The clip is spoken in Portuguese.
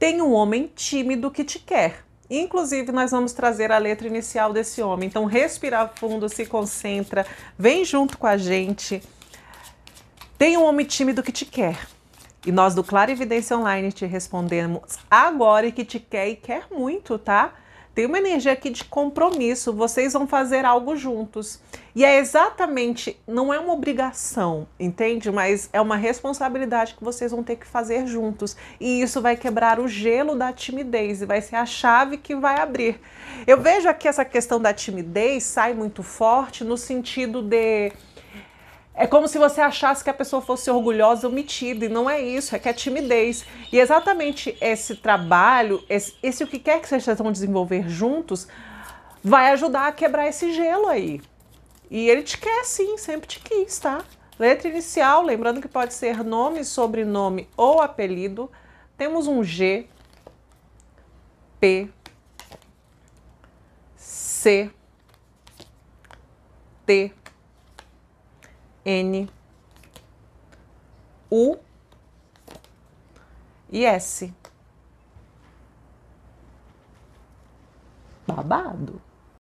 Tem um homem tímido que te quer. Inclusive, nós vamos trazer a letra inicial desse homem. Então, respira fundo, se concentra, vem junto com a gente. Tem um homem tímido que te quer. E nós do Clarividência Online te respondemos agora e que te quer e quer muito, tá? tem uma energia aqui de compromisso, vocês vão fazer algo juntos. E é exatamente, não é uma obrigação, entende? Mas é uma responsabilidade que vocês vão ter que fazer juntos. E isso vai quebrar o gelo da timidez e vai ser a chave que vai abrir. Eu vejo aqui essa questão da timidez sai muito forte no sentido de é como se você achasse que a pessoa fosse orgulhosa ou metida, e não é isso, é que é timidez. E exatamente esse trabalho, esse, esse o que quer que vocês vão desenvolver juntos, vai ajudar a quebrar esse gelo aí. E ele te quer sim, sempre te quis, tá? Letra inicial, lembrando que pode ser nome, sobrenome ou apelido. Temos um G, P, C, T, N, U e S. Babado.